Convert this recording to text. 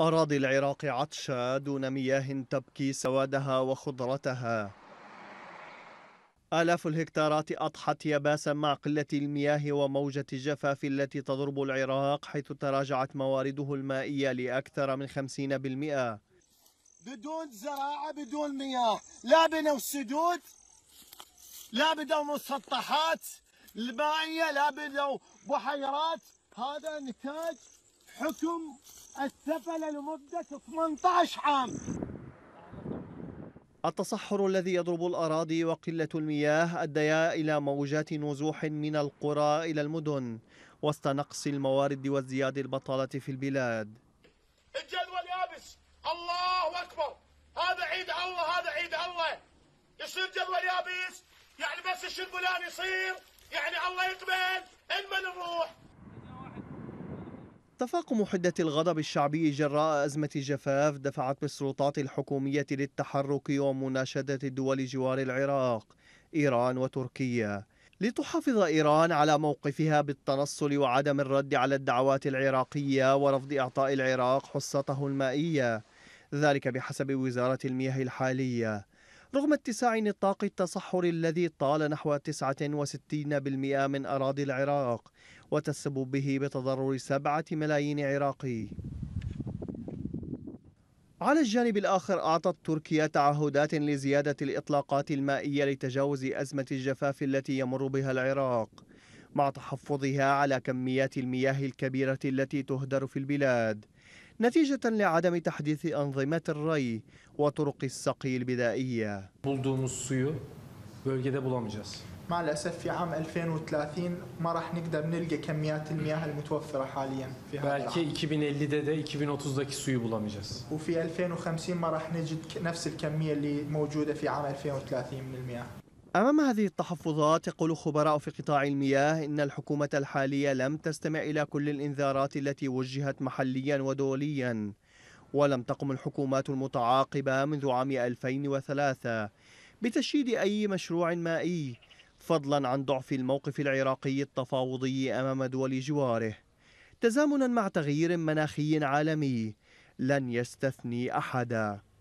أراضي العراق عطشة دون مياه تبكي سوادها وخضرتها آلاف الهكتارات أضحت يباسا مع قلة المياه وموجة الجفاف التي تضرب العراق حيث تراجعت موارده المائية لأكثر من 50% بدون زراعة بدون مياه لا بنوا السدود لا بدوا مسطحات المائية لا بدوا بحيرات هذا نتاج حكم السفل لمدة 18 عام التصحر الذي يضرب الأراضي وقلة المياه أديا إلى موجات نزوح من القرى إلى المدن وسط نقص الموارد وازدياد البطالة في البلاد الجدول يابس الله أكبر هذا عيد الله هذا عيد الله يصير جدول يابس يعني بس الشنبلان يصير يعني الله يقبل إنما نروح تفاقم حدة الغضب الشعبي جراء أزمة الجفاف دفعت بالسلطات الحكومية للتحرك ومناشدة دول جوار العراق إيران وتركيا لتحافظ إيران على موقفها بالتنصل وعدم الرد على الدعوات العراقية ورفض إعطاء العراق حصته المائية ذلك بحسب وزارة المياه الحالية رغم اتساع نطاق التصحر الذي طال نحو 69% من أراضي العراق وتسبب به بتضرر سبعة ملايين عراقي على الجانب الآخر أعطت تركيا تعهدات لزيادة الإطلاقات المائية لتجاوز أزمة الجفاف التي يمر بها العراق مع تحفظها على كميات المياه الكبيرة التي تهدر في البلاد نتيجة لعدم تحديث أنظمة الري وطرق السقي البدائية مع الأسف في عام 2030 ما راح نقدر نلقى كميات المياه المتوفرة حاليا في هذا Belki العام 2050'de وفي 2050 ما راح نجد نفس الكمية اللي موجودة في عام 2030 من المياه أمام هذه التحفظات يقول خبراء في قطاع المياه إن الحكومة الحالية لم تستمع إلى كل الإنذارات التي وجهت محليا ودوليا ولم تقم الحكومات المتعاقبة منذ عام 2003 بتشييد أي مشروع مائي فضلا عن ضعف الموقف العراقي التفاوضي أمام دول جواره تزامنا مع تغيير مناخي عالمي لن يستثني أحدا